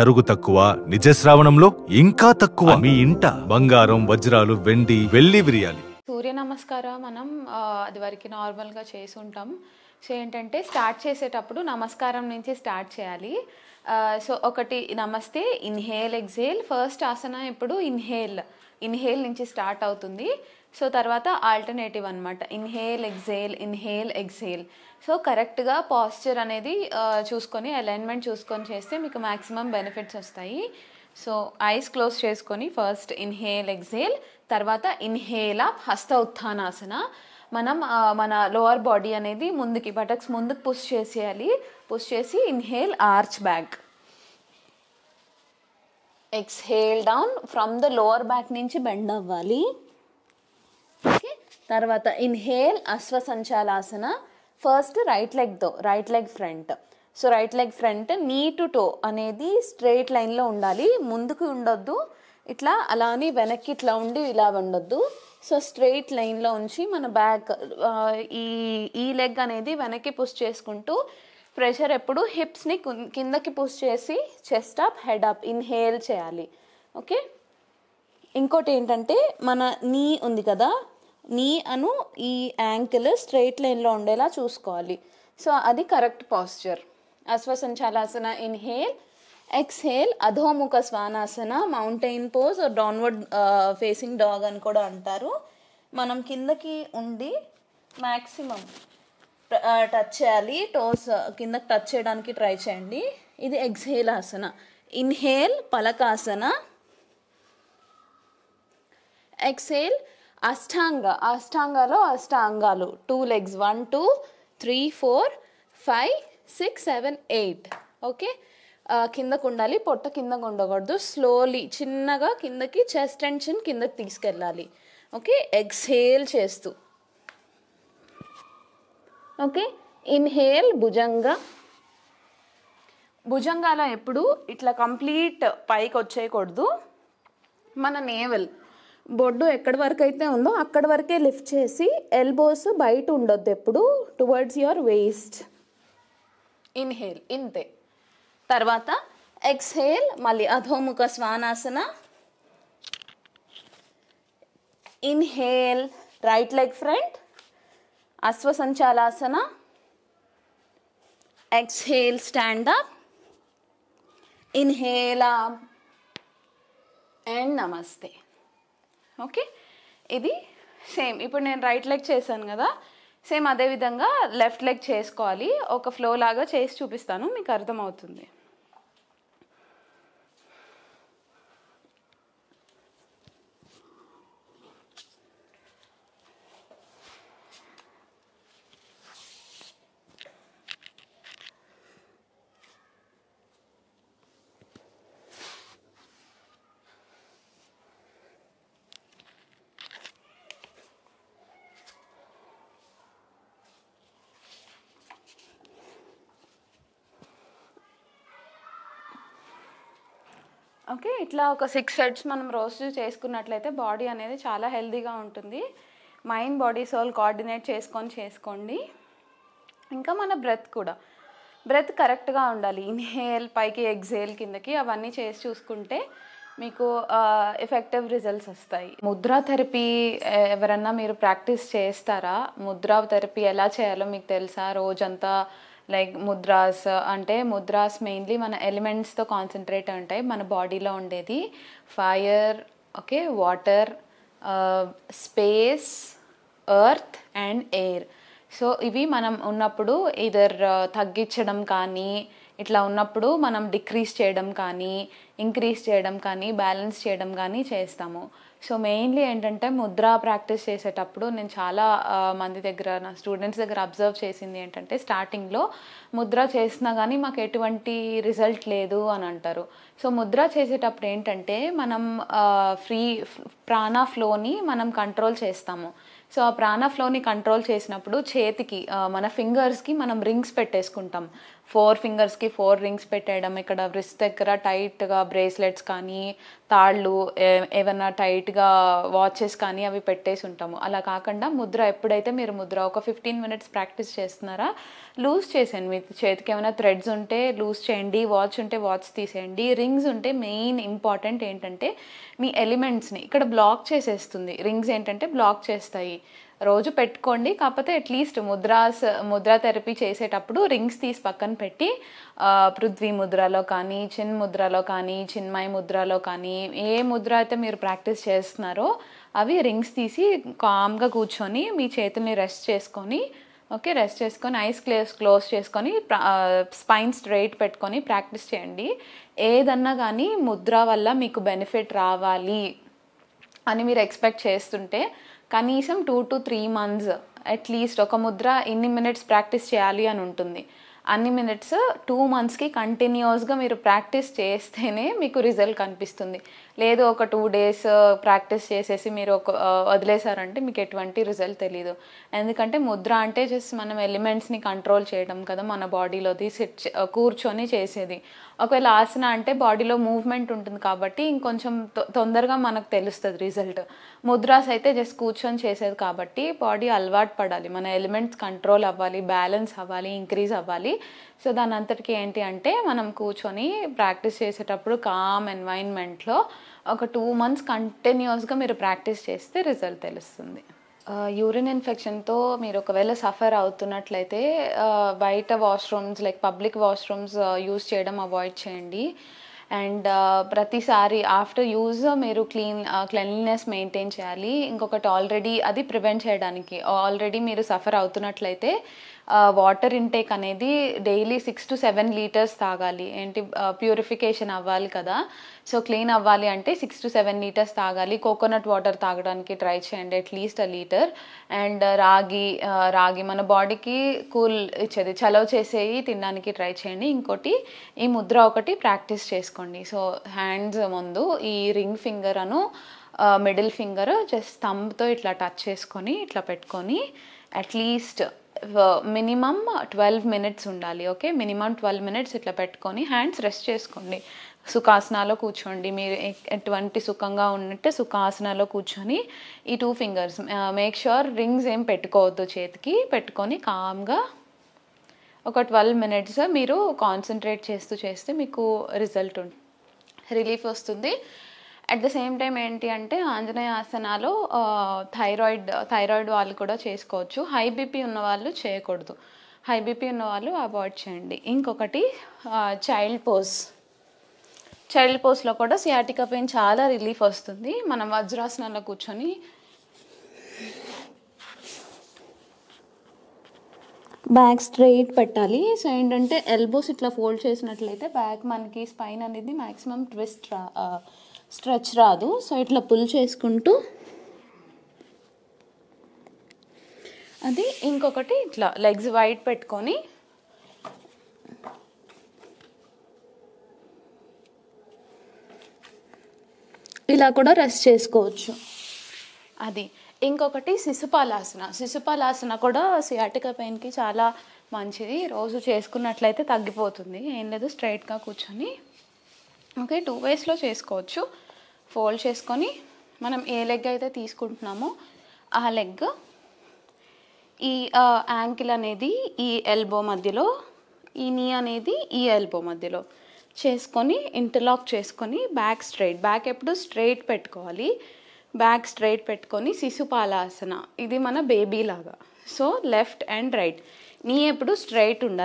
తరుగు తక్కువ నిజశ్రావణంలో ఇంకా తక్కువ మీ ఇంట బంగారం వజ్రాలు వెండి వెళ్ళి విరియాలి సూర్య నమస్కారం మనం అది వరకు నార్మల్గా చేసి ఉంటాం సో ఏంటంటే స్టార్ట్ చేసేటప్పుడు నమస్కారం నుంచి స్టార్ట్ చేయాలి సో ఒకటి నమస్తే ఇన్హేల్ ఎగ్జేల్ ఫస్ట్ ఆసనం ఇప్పుడు ఇన్హేల్ ఇన్హేల్ నుంచి స్టార్ట్ అవుతుంది సో తర్వాత ఆల్టర్నేటివ్ అనమాట inhale exhale inhale exhale so కరెక్ట్గా పాస్చర్ అనేది చూసుకొని అలైన్మెంట్ చూసుకొని చేస్తే మీకు మ్యాక్సిమం బెనిఫిట్స్ వస్తాయి సో ఐస్ క్లోజ్ చేసుకొని ఫస్ట్ ఇన్హేల్ ఎగ్జేల్ తర్వాత ఇన్హేల్ ఆఫ్ హస్త ఉత్థానాసన మనం మన లోవర్ బాడీ అనేది ముందుకి బటక్స్ ముందుకు పుష్ చేసేయాలి పుష్ చేసి inhale arch back exhale down from the lower back నుంచి బెండ్ అవ్వాలి తర్వాత ఇన్హేల్ అశ్వసంచాలాసన ఫస్ట్ రైట్ లెగ్తో right leg front so right leg front knee to toe అనేది స్ట్రైట్ లైన్లో ఉండాలి ముందుకు ఉండొద్దు ఇట్లా అలానే వెనక్కి ఇట్లా ఉండి ఇలా ఉండొద్దు సో స్ట్రైట్ లైన్లో ఉంచి మన బ్యాక్ ఈ ఈ లెగ్ అనేది వెనక్కి పుష్ చేసుకుంటూ ప్రెషర్ ఎప్పుడు హిప్స్ని కిందకి పుష్ చేసి chest up head up inhale చేయాలి ఓకే ఇంకోటి ఏంటంటే మన నీ ఉంది కదా నీ అను ఈ యాంకిల్ స్ట్రైట్ లైన్లో ఉండేలా చూసుకోవాలి సో అది correct posture Ashwasanchalanasana inhale exhale Adho Mukha Svanasana mountain pose downward facing dog అని కూడా అంటారు మనం కిందకి ఉండి మ్యాక్సిమం టచ్ చేయాలి టోస్ కిందకి టచ్ చేయడానికి ట్రై చేయండి ఇది exhale asana inhale Phalakasana exhale Ashtanga అష్టాంగలో అష్టాంగాలు two legs one two three four five six seven eight okay కిందకు ఉండాలి పొట్ట కిందకు ఉండకూడదు స్లోలీ చిన్నగా కిందకి చెస్ట్ అండ్ చిన్ కిందకి తీసుకెళ్ళాలి ఓకే ఎక్స్హేల్ చేస్తూ ఓకే ఇన్హేల్ భుజంగా భుజంగాలో ఎప్పుడు ఇట్లా కంప్లీట్ పైకి వచ్చేయకూడదు మన నేవల్ బొడ్డు ఎక్కడ వరకు అయితే ఉందో అక్కడ వరకే లిఫ్ట్ చేసి ఎల్బోస్ బయట ఉండొద్దు ఎప్పుడు టువర్డ్స్ యువర్ వేస్ట్ ఇన్హేల్ ఇంతే తర్వాత ఎక్స్హేల్ మళ్ళీ Adho Mukha Shvanasana inhale right leg front Ashwasanchalanasana exhale stand up inhale and namaste okay ఇది సేమ్ ఇప్పుడు నేను రైట్ లెగ్ చేశాను కదా సేమ్ అదేవిధంగా లెఫ్ట్ లెగ్ చేసుకోవాలి ఒక ఫ్లో లాగా చేసి చూపిస్తాను మీకు అర్థమవుతుంది ఓకే ఇట్లా ఒక సిక్స్ సెట్స్ మనం రోజు చేసుకున్నట్లయితే బాడీ అనేది చాలా హెల్దీగా ఉంటుంది మైండ్ బాడీ సోల్ కోఆర్డినేట్ చేసుకొని చేసుకోండి ఇంకా మన బ్రెత్ కూడా బ్రెత్ కరెక్ట్గా ఉండాలి ఇన్హేల్ పైకి ఎగ్జేల్ కిందకి అవన్నీ చేసి చూసుకుంటే మీకు ఎఫెక్టివ్ రిజల్ట్స్ వస్తాయి ముద్రా థెరపీ ఎవరన్నా మీరు ప్రాక్టీస్ చేస్తారా ముద్రా థెరపీ ఎలా చేయాలో మీకు తెలుసా రోజంతా లైక్ ముద్రాస్ అంటే ముద్రాస్ మెయిన్లీ మన ఎలిమెంట్స్తో కాన్సన్ట్రేట్ ఉంటాయి మన బాడీలో ఉండేది fire okay water space earth and air so ఇవి మనం ఉన్నప్పుడు ఇదర్ uh, తగ్గించడం కానీ ఇట్లా ఉన్నప్పుడు మనం డిక్రీస్ చేయడం కానీ ఇంక్రీస్ చేయడం కానీ బ్యాలెన్స్ చేయడం కానీ చేస్తాము సో మెయిన్లీ ఏంటంటే ముద్ర ప్రాక్టీస్ చేసేటప్పుడు నేను చాలా మంది దగ్గర నా స్టూడెంట్స్ దగ్గర అబ్జర్వ్ చేసింది ఏంటంటే స్టార్టింగ్లో ముద్ర చేసినా కానీ మాకు ఎటువంటి రిజల్ట్ లేదు అని అంటారు సో ముద్ర చేసేటప్పుడు ఏంటంటే మనం ఫ్రీ ప్రాణ ఫ్లోని మనం కంట్రోల్ చేస్తాము సో ఆ ప్రాణ ఫ్లోని కంట్రోల్ చేసినప్పుడు చేతికి మన ఫింగర్స్కి మనం రింగ్స్ పెట్టేసుకుంటాం ఫోర్ ఫింగర్స్కి ఫోర్ రింగ్స్ పెట్టేయడం ఇక్కడ రిస్క్ దగ్గర టైట్గా బ్రేస్లెట్స్ కానీ తాళ్ళు ఏవైనా టైట్గా వాచెస్ కానీ అవి పెట్టేసి ఉంటాము అలా కాకుండా ముద్ర ఎప్పుడైతే మీరు ముద్ర ఒక ఫిఫ్టీన్ మినిట్స్ ప్రాక్టీస్ చేస్తున్నారా లూజ్ చేసేయండి మీ చేతికి ఏమైనా థ్రెడ్స్ ఉంటే లూజ్ చేయండి వాచ్ ఉంటే వాచ్ తీసేయండి రింగ్స్ ఉంటే మెయిన్ ఇంపార్టెంట్ ఏంటంటే మీ ఎలిమెంట్స్ని ఇక్కడ బ్లాక్ చేసేస్తుంది రింగ్స్ ఏంటంటే బ్లాక్ చేస్తాయి రోజు పెట్టుకోండి కాకపోతే అట్లీస్ట్ ముద్రాస్ ముద్రా థెరపీ చేసేటప్పుడు రింగ్స్ తీసి పక్కన పెట్టి పృథ్వీ ముద్రలో కానీ చిన్ ముద్రలో కానీ చిన్మయ ముద్రలో కానీ ఏ ముద్ర అయితే మీరు ప్రాక్టీస్ చేస్తున్నారో అవి రింగ్స్ తీసి కామ్గా కూర్చొని మీ చేతుల్ని రెస్ట్ చేసుకొని ఓకే రెస్ట్ చేసుకొని ఐస్ క్లేస్ క్లోజ్ చేసుకొని స్పైన్ స్ట్రైట్ పెట్టుకొని ప్రాక్టీస్ చేయండి ఏదన్నా కానీ ముద్ర వల్ల మీకు బెనిఫిట్ రావాలి అని మీరు ఎక్స్పెక్ట్ చేస్తుంటే కనీసం two to three months at least ఒక ముద్ర ఇన్ని మినిట్స్ ప్రాక్టీస్ చేయాలి అని ఉంటుంది అన్ని మినిట్స్ టూ మంత్స్కి కంటిన్యూస్గా మీరు ప్రాక్టీస్ చేస్తేనే మీకు రిజల్ట్ కనిపిస్తుంది లేదు ఒక టూ డేస్ uh, ప్రాక్టీస్ చేసేసి మీరు ఒక uh, వదిలేసారంటే మీకు ఎటువంటి రిజల్ట్ తెలీదు ఎందుకంటే ముద్ర అంటే జస్ట్ మనం ఎలిమెంట్స్ని కంట్రోల్ చేయడం కదా మన బాడీలోది సిట్ uh, కూర్చొని చేసేది ఒకవేళ ఆసన అంటే బాడీలో మూవ్మెంట్ ఉంటుంది కాబట్టి ఇంకొంచెం తొందరగా మనకు తెలుస్తుంది రిజల్ట్ ముద్రాస్ అయితే జస్ట్ కూర్చొని చేసేది కాబట్టి బాడీ అలవాటు పడాలి మన ఎలిమెంట్స్ కంట్రోల్ అవ్వాలి బ్యాలెన్స్ అవ్వాలి ఇంక్రీజ్ అవ్వాలి సో దాని అంతటికి ఏంటి అంటే మనం కూర్చొని ప్రాక్టీస్ చేసేటప్పుడు కామ్ ఎన్వైర్న్మెంట్లో ఒక టూ మంత్స్ కంటిన్యూస్గా మీరు ప్రాక్టీస్ చేస్తే రిజల్ట్ తెలుస్తుంది యూరిన్ ఇన్ఫెక్షన్తో మీరు ఒకవేళ సఫర్ అవుతున్నట్లయితే బయట washrooms like public washrooms use చేయడం అవాయిడ్ చేయండి అండ్ ప్రతిసారి ఆఫ్టర్ యూజ్ మీరు క్లీన్ క్లెన్లీనెస్ మెయింటైన్ చేయాలి ఇంకొకటి ఆల్రెడీ అది ప్రివెంట్ చేయడానికి ఆల్రెడీ మీరు సఫర్ అవుతున్నట్లయితే వాటర్ ఇంటేక్ అనేది daily six to seven litres తాగాలి ఏంటి ప్యూరిఫికేషన్ అవ్వాలి కదా సో క్లీన్ అవ్వాలి అంటే సిక్స్ టు సెవెన్ లీటర్స్ తాగాలి కోకోనట్ వాటర్ తాగడానికి ట్రై చేయండి అట్లీస్ట్ అ లీటర్ అండ్ రాగి రాగి మన బాడీకి కూల్ ఇచ్చేది చలవ చేసేవి తినడానికి ట్రై చేయండి ఇంకోటి ఈ ముద్ర ఒకటి ప్రాక్టీస్ చేసుకోండి సో హ్యాండ్స్ ముందు ఈ రింగ్ ఫింగర్ అను మిడిల్ ఫింగర్ జస్ట్ స్తంభతో ఇట్లా టచ్ చేసుకొని ఇట్లా పెట్టుకొని అట్లీస్ట్ మినిమమ్ ట్వెల్వ్ మినిట్స్ ఉండాలి ఓకే మినిమమ్ ట్వెల్వ్ మినిట్స్ ఇట్లా పెట్టుకొని హ్యాండ్స్ రెస్ట్ చేసుకోండి సుఖాసనాలో కూర్చోండి మీరు ఎటువంటి సుఖంగా ఉన్నట్టే సుఖాసనాలో కూర్చొని ఈ two fingers make sure rings ఏం పెట్టుకోవద్దు చేతికి పెట్టుకొని కామ్గా ఒక ట్వెల్వ్ మినిట్స్ మీరు కాన్సన్ట్రేట్ చేస్తూ చేస్తే మీకు రిజల్ట్ ఉంటుంది రిలీఫ్ వస్తుంది అట్ ద సేమ్ టైం ఏంటి అంటే ఆంజనేయ ఆసనాలు థైరాయిడ్ థైరాయిడ్ వాళ్ళు కూడా చేసుకోవచ్చు హై బీపీ ఉన్న వాళ్ళు చేయకూడదు హై బీపీ ఉన్న వాళ్ళు అవాయిడ్ చేయండి ఇంకొకటి చైల్డ్ పోజ్ చైల్డ్ పోస్లో కూడా సియాటికా పెయిన్ చాలా రిలీఫ్ వస్తుంది మనం వజ్రాసనంలో కూర్చొని బ్యాక్ స్ట్రైట్ పెట్టాలి సో ఏంటంటే ఎల్బోస్ ఇట్లా ఫోల్డ్ చేసినట్లయితే బ్యాక్ మనకి స్పైన్ అనేది మ్యాక్సిమం ట్విస్ట్ రా స్ట్రెచ్ రాదు సో ఇట్లా పుల్ చేసుకుంటూ అది ఇంకొకటి ఇట్లా లెగ్స్ వైట్ పెట్టుకొని ఇలా కూడా రెస్ట్ చేసుకోవచ్చు అది ఇంకొకటి శిశుపాలాసన శిశుపాలాసన కూడా సియాటిక పెయిన్కి చాలా మంచిది రోజు చేసుకున్నట్లయితే తగ్గిపోతుంది ఏం లేదు స్ట్రైట్గా కూర్చొని ఓకే టూ వేస్లో చేసుకోవచ్చు ఫోల్డ్ చేసుకొని మనం ఏ లెగ్ అయితే తీసుకుంటున్నామో ఆ లెగ్ ఈ యాంకిల్ అనేది ఈ ఎల్బో మధ్యలో ఈ నీ అనేది ఈ ఎల్బో మధ్యలో చేసుకొని ఇంటర్లాక్ చేసుకొని బ్యాక్ స్ట్రైట్ బ్యాక్ ఎప్పుడు స్ట్రైట్ పెట్టుకోవాలి బ్యాక్ స్ట్రైట్ పెట్టుకొని శిశుపాలాసన ఇది మన బేబీ లాగా సో లెఫ్ట్ అండ్ రైట్ నీ ఎప్పుడు స్ట్రైట్ ఉండాలి